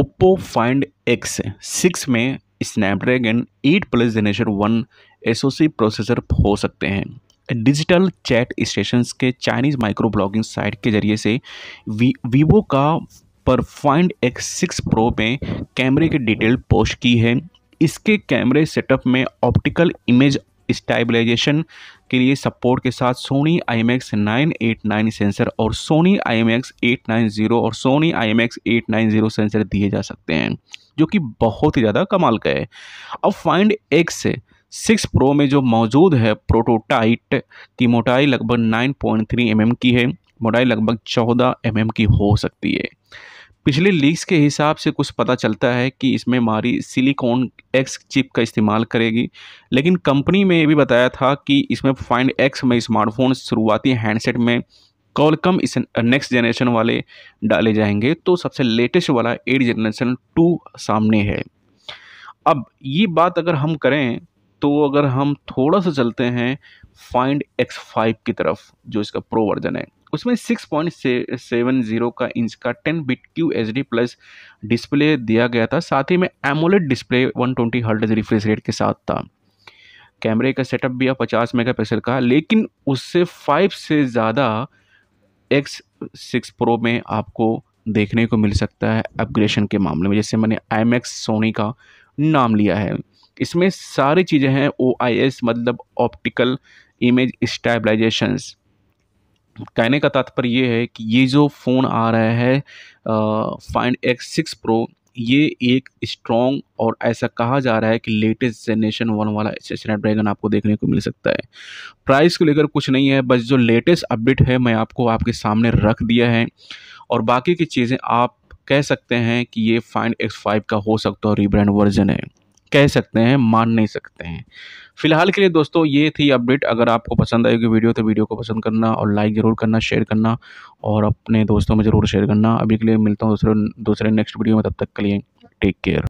Oppo find X six में Snapdragon eight plus generation one SoC processor हो सकते हैं डिजिटल चैट स्टेशन के चाइनीज़ माइक्रो ब्लॉगिंग साइट के जरिए से वी वीवो का पर फाइंड एक्स सिक्स प्रो में कैमरे की डिटेल पोस्ट की है इसके कैमरे सेटअप में ऑप्टिकल इमेज स्टाइबलाइजेशन के लिए सपोर्ट के साथ Sony I M X nine eight nine sensor और Sony I M X eight nine zero और Sony I M X eight nine zero sensor दिए जा सकते हैं जो कि बहुत ही ज़्यादा कमाल का है अब फाइंड एक्स सिक्स प्रो में जो मौजूद है प्रोटोटाइट की मोटाई लगभग नाइन पॉइंट थ्री एम की है मोटाई लगभग चौदह एम की हो सकती है पिछली लीक्स के हिसाब से कुछ पता चलता है कि इसमें मारी सिलिकॉन एक्स चिप का इस्तेमाल करेगी लेकिन कंपनी में ये भी बताया था कि इसमें फाइंड एक्स में स्मार्टफोन शुरुआती हैंडसेट में कॉल कम इस नेक्स्ट जनरेशन वाले डाले जाएंगे तो सबसे लेटेस्ट वाला एट जनरेशन टू सामने है अब ये बात अगर हम करें तो अगर हम थोड़ा सा चलते हैं फाइंड एक्स फाइव की तरफ जो इसका प्रो वर्जन है उसमें सिक्स पॉइंट सेवन जीरो का इंच का ten bit Q H D plus display दिया गया था साथ ही में AMOLED display one twenty hertz refresh rate के साथ था कैमरे का सेटअप भी है पचास मेगा पिक्सल का लेकिन उससे फाइव से ज़्यादा एक्स सिक्स प्रो में आपको देखने को मिल सकता है अपग्रेशन के मामले में जैसे मैंने आई एम एक्स सोनी का नाम लिया है इसमें सारी चीज़ें हैं ओ आई एस मतलब ऑप्टिकल इमेज स्टेबलाइजेशंस कहने का तात्पर्य ये है कि ये जो फ़ोन आ रहा है फाइंड एक्स सिक्स प्रो ये एक स्ट्रॉन्ग और ऐसा कहा जा रहा है कि लेटेस्ट जनरेशन वन वाला स्नैपड्रैगन आपको देखने को मिल सकता है प्राइस को लेकर कुछ नहीं है बस जो लेटेस्ट अपडेट है मैं आपको आपके सामने रख दिया है और बाकी की चीज़ें आप कह सकते हैं कि ये फाइंड एक्स फाइव का हो सकता है रिब्रांड वर्जन है कह सकते हैं मान नहीं सकते हैं फिलहाल के लिए दोस्तों ये थी अपडेट अगर आपको पसंद आएगी वीडियो तो वीडियो को पसंद करना और लाइक ज़रूर करना शेयर करना और अपने दोस्तों में ज़रूर शेयर करना अभी के लिए मिलता हूँ दूसरे दूसरे नेक्स्ट वीडियो में तब तक के लिए टेक केयर